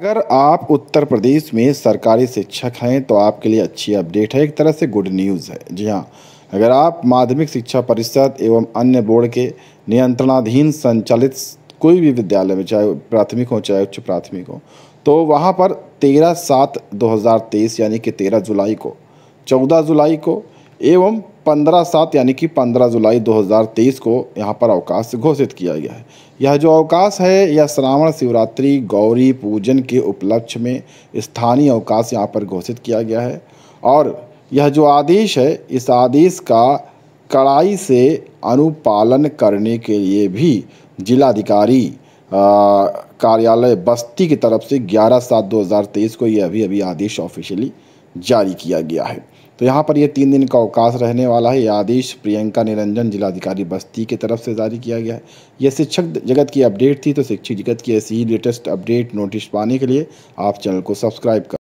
अगर आप उत्तर प्रदेश में सरकारी शिक्षक हैं तो आपके लिए अच्छी अपडेट है एक तरह से गुड न्यूज़ है जी हाँ अगर आप माध्यमिक शिक्षा परिषद एवं अन्य बोर्ड के नियंत्रणाधीन संचालित कोई भी विद्यालय में चाहे प्राथमिक हो चाहे उच्च प्राथमिक हो तो वहाँ पर तेरह सात 2023 यानी कि तेरह जुलाई को चौदह जुलाई को एवं पंद्रह सात यानी कि पंद्रह जुलाई 2023 को यहाँ पर अवकाश घोषित किया गया है यह जो अवकाश है यह श्रावण शिवरात्रि गौरी पूजन के उपलक्ष्य में स्थानीय अवकाश यहाँ पर घोषित किया गया है और यह जो आदेश है इस आदेश का कड़ाई से अनुपालन करने के लिए भी जिलाधिकारी कार्यालय बस्ती की तरफ से 11 सात 2023 को यह अभी अभी आदेश ऑफिशियली जारी किया गया है तो यहाँ पर यह तीन दिन का अवकाश रहने वाला है यह आदेश प्रियंका निरंजन जिलाधिकारी बस्ती की तरफ से जारी किया गया है यह शिक्षक जगत की अपडेट थी तो शिक्षक जगत की ऐसी ही लेटेस्ट अपडेट नोटिस पाने के लिए आप चैनल को सब्सक्राइब कर